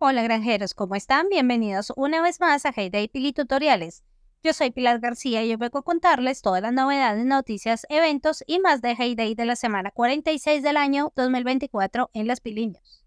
Hola granjeros, ¿cómo están? Bienvenidos una vez más a Heyday Pili Tutoriales. Yo soy Pilar García y hoy vengo a contarles todas las novedades, noticias, eventos y más de heyday de la semana 46 del año 2024 en las Piliños.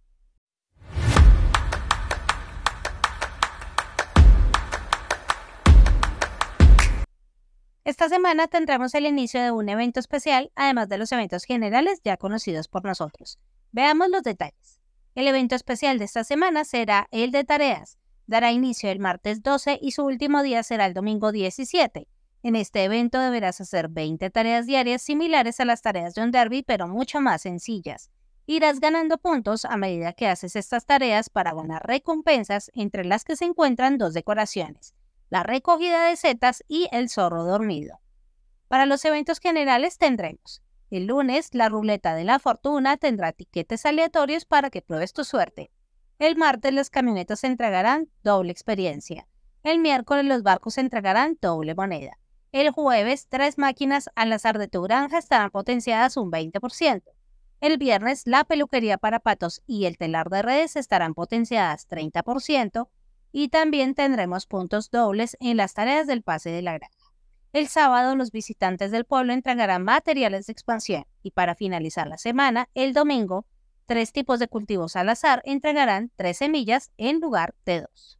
Esta semana tendremos el inicio de un evento especial, además de los eventos generales ya conocidos por nosotros. Veamos los detalles. El evento especial de esta semana será el de tareas. Dará inicio el martes 12 y su último día será el domingo 17. En este evento deberás hacer 20 tareas diarias similares a las tareas de un derby, pero mucho más sencillas. Irás ganando puntos a medida que haces estas tareas para ganar recompensas, entre las que se encuentran dos decoraciones, la recogida de setas y el zorro dormido. Para los eventos generales tendremos el lunes, la ruleta de la fortuna tendrá tiquetes aleatorios para que pruebes tu suerte. El martes, las camionetas se entregarán doble experiencia. El miércoles, los barcos se entregarán doble moneda. El jueves, tres máquinas al azar de tu granja estarán potenciadas un 20%. El viernes, la peluquería para patos y el telar de redes estarán potenciadas 30% y también tendremos puntos dobles en las tareas del pase de la granja. El sábado los visitantes del pueblo entregarán materiales de expansión y para finalizar la semana, el domingo, tres tipos de cultivos al azar entregarán tres semillas en lugar de dos.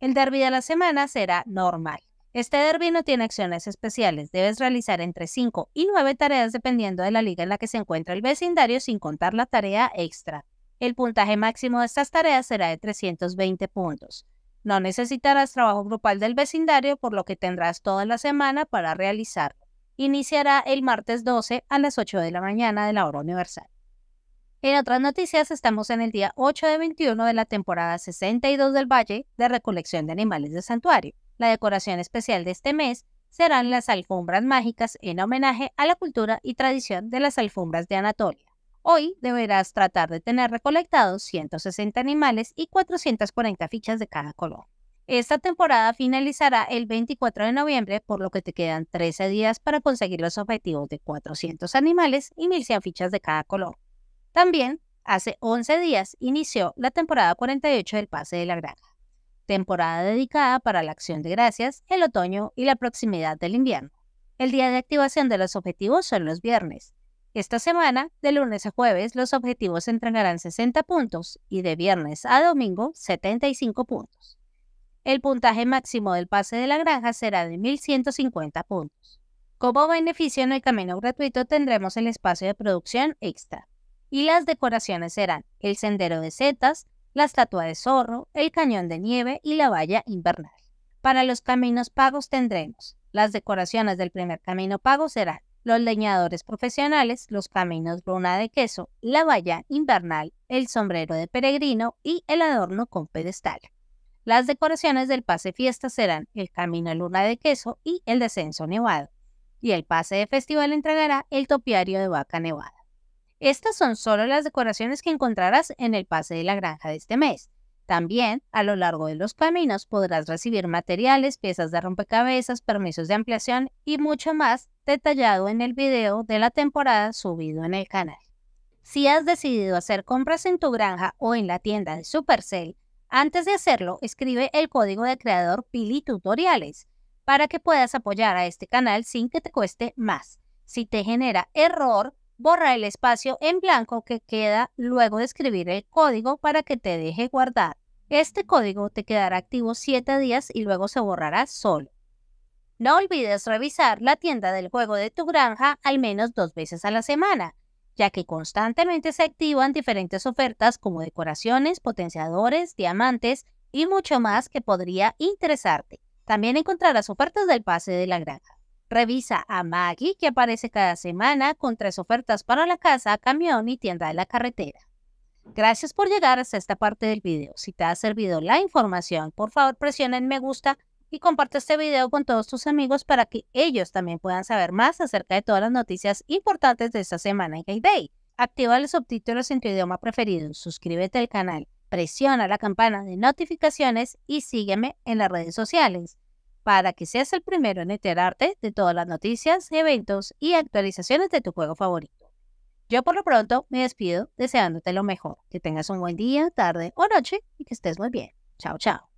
El derby de la semana será normal. Este derby no tiene acciones especiales. Debes realizar entre 5 y 9 tareas dependiendo de la liga en la que se encuentra el vecindario sin contar la tarea extra. El puntaje máximo de estas tareas será de 320 puntos. No necesitarás trabajo grupal del vecindario, por lo que tendrás toda la semana para realizarlo. Iniciará el martes 12 a las 8 de la mañana de la hora universal. En otras noticias, estamos en el día 8 de 21 de la temporada 62 del Valle de Recolección de Animales de Santuario. La decoración especial de este mes serán las alfombras mágicas en homenaje a la cultura y tradición de las alfombras de Anatolia. Hoy deberás tratar de tener recolectados 160 animales y 440 fichas de cada color. Esta temporada finalizará el 24 de noviembre, por lo que te quedan 13 días para conseguir los objetivos de 400 animales y 1100 fichas de cada color. También, hace 11 días inició la temporada 48 del Pase de la Graja, temporada dedicada para la acción de gracias, el otoño y la proximidad del invierno. El día de activación de los objetivos son los viernes, esta semana, de lunes a jueves, los objetivos entregarán 60 puntos y de viernes a domingo 75 puntos. El puntaje máximo del pase de la granja será de 1.150 puntos. Como beneficio en el camino gratuito tendremos el espacio de producción extra y las decoraciones serán el sendero de setas, la estatua de zorro, el cañón de nieve y la valla invernal. Para los caminos pagos tendremos las decoraciones del primer camino pago serán los leñadores profesionales, los caminos luna de queso, la valla invernal, el sombrero de peregrino y el adorno con pedestal. Las decoraciones del pase fiesta serán el camino luna de queso y el descenso nevado, y el pase de festival entregará el topiario de vaca nevada. Estas son solo las decoraciones que encontrarás en el pase de la granja de este mes. También, a lo largo de los caminos, podrás recibir materiales, piezas de rompecabezas, permisos de ampliación y mucho más detallado en el video de la temporada subido en el canal. Si has decidido hacer compras en tu granja o en la tienda de Supercell, antes de hacerlo, escribe el código de creador PiliTutoriales para que puedas apoyar a este canal sin que te cueste más. Si te genera error, borra el espacio en blanco que queda luego de escribir el código para que te deje guardar. Este código te quedará activo 7 días y luego se borrará solo. No olvides revisar la tienda del juego de tu granja al menos dos veces a la semana, ya que constantemente se activan diferentes ofertas como decoraciones, potenciadores, diamantes y mucho más que podría interesarte. También encontrarás ofertas del pase de la granja. Revisa a Maggie, que aparece cada semana con tres ofertas para la casa, camión y tienda de la carretera. Gracias por llegar hasta esta parte del video. Si te ha servido la información, por favor presiona en me gusta y comparte este video con todos tus amigos para que ellos también puedan saber más acerca de todas las noticias importantes de esta semana en Day. Activa los subtítulos en tu idioma preferido, suscríbete al canal, presiona la campana de notificaciones y sígueme en las redes sociales para que seas el primero en enterarte de todas las noticias, eventos y actualizaciones de tu juego favorito. Yo por lo pronto me despido deseándote lo mejor, que tengas un buen día, tarde o noche y que estés muy bien. Chao, chao.